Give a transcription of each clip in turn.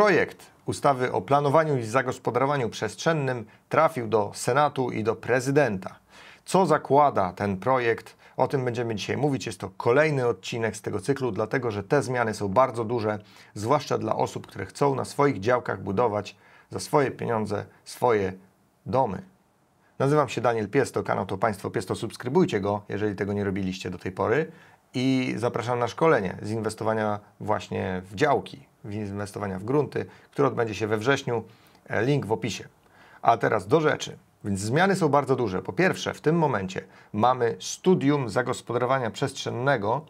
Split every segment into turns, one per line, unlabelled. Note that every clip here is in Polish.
Projekt ustawy o planowaniu i zagospodarowaniu przestrzennym trafił do Senatu i do prezydenta. Co zakłada ten projekt? O tym będziemy dzisiaj mówić. Jest to kolejny odcinek z tego cyklu, dlatego że te zmiany są bardzo duże, zwłaszcza dla osób, które chcą na swoich działkach budować za swoje pieniądze swoje domy. Nazywam się Daniel Piesto, kanał to Państwo Piesto, subskrybujcie go, jeżeli tego nie robiliście do tej pory i zapraszam na szkolenie z inwestowania właśnie w działki, inwestowania w grunty, które odbędzie się we wrześniu. E, link w opisie. A teraz do rzeczy. Więc zmiany są bardzo duże. Po pierwsze, w tym momencie mamy studium zagospodarowania przestrzennego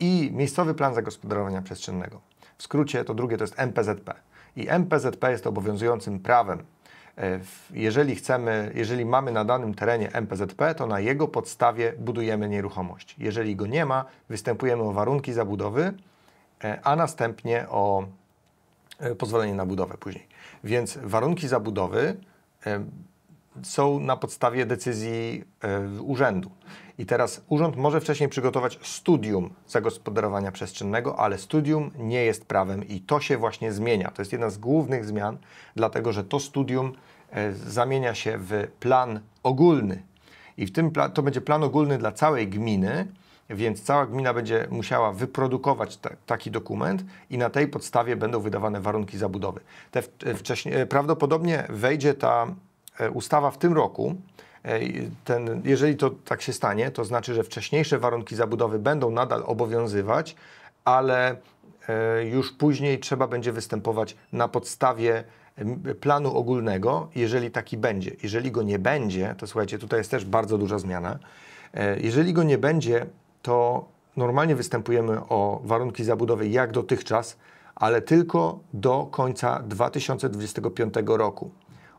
i miejscowy plan zagospodarowania przestrzennego. W skrócie to drugie to jest MPZP. I MPZP jest obowiązującym prawem. E, jeżeli chcemy, jeżeli mamy na danym terenie MPZP, to na jego podstawie budujemy nieruchomość. Jeżeli go nie ma, występujemy o warunki zabudowy, e, a następnie o E, pozwolenie na budowę później. Więc warunki zabudowy e, są na podstawie decyzji e, urzędu. I teraz urząd może wcześniej przygotować studium zagospodarowania przestrzennego, ale studium nie jest prawem i to się właśnie zmienia. To jest jedna z głównych zmian, dlatego że to studium zamienia się w plan ogólny. I w tym to będzie plan ogólny dla całej gminy, więc cała gmina będzie musiała wyprodukować taki dokument i na tej podstawie będą wydawane warunki zabudowy. Te e, wcześniej, e, prawdopodobnie wejdzie ta e, ustawa w tym roku. Ten, jeżeli to tak się stanie, to znaczy, że wcześniejsze warunki zabudowy będą nadal obowiązywać, ale już później trzeba będzie występować na podstawie planu ogólnego, jeżeli taki będzie. Jeżeli go nie będzie, to słuchajcie, tutaj jest też bardzo duża zmiana. Jeżeli go nie będzie, to normalnie występujemy o warunki zabudowy jak dotychczas, ale tylko do końca 2025 roku.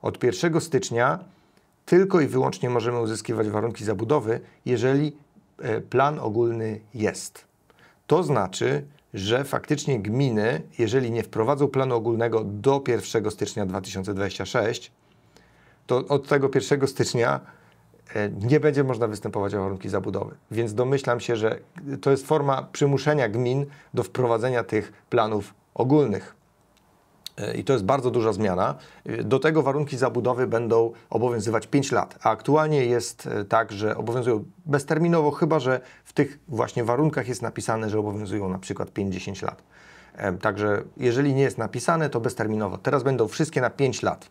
Od 1 stycznia tylko i wyłącznie możemy uzyskiwać warunki zabudowy, jeżeli e, plan ogólny jest. To znaczy, że faktycznie gminy, jeżeli nie wprowadzą planu ogólnego do 1 stycznia 2026, to od tego 1 stycznia E, nie będzie można występować o warunki zabudowy. Więc domyślam się, że to jest forma przymuszenia gmin do wprowadzenia tych planów ogólnych. E, I to jest bardzo duża zmiana. E, do tego warunki zabudowy będą obowiązywać 5 lat, a aktualnie jest tak, że obowiązują bezterminowo, chyba że w tych właśnie warunkach jest napisane, że obowiązują na przykład 5-10 lat. Także jeżeli nie jest napisane, to bezterminowo. Teraz będą wszystkie na 5 lat.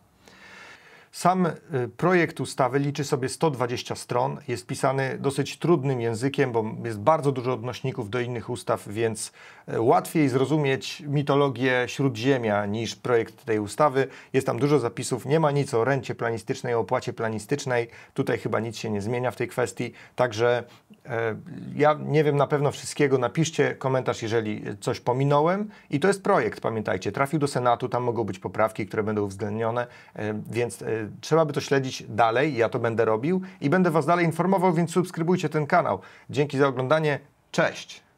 Sam y, projekt ustawy liczy sobie 120 stron, jest pisany dosyć trudnym językiem, bo jest bardzo dużo odnośników do innych ustaw, więc y, łatwiej zrozumieć mitologię Śródziemia niż projekt tej ustawy. Jest tam dużo zapisów, nie ma nic o rencie planistycznej, o opłacie planistycznej. Tutaj chyba nic się nie zmienia w tej kwestii, także e, ja nie wiem na pewno wszystkiego. Napiszcie komentarz, jeżeli coś pominąłem. I to jest projekt, pamiętajcie, trafił do Senatu, tam mogą być poprawki, które będą uwzględnione, e, więc e, trzeba by to śledzić dalej, ja to będę robił i będę Was dalej informował, więc subskrybujcie ten kanał. Dzięki za oglądanie, cześć!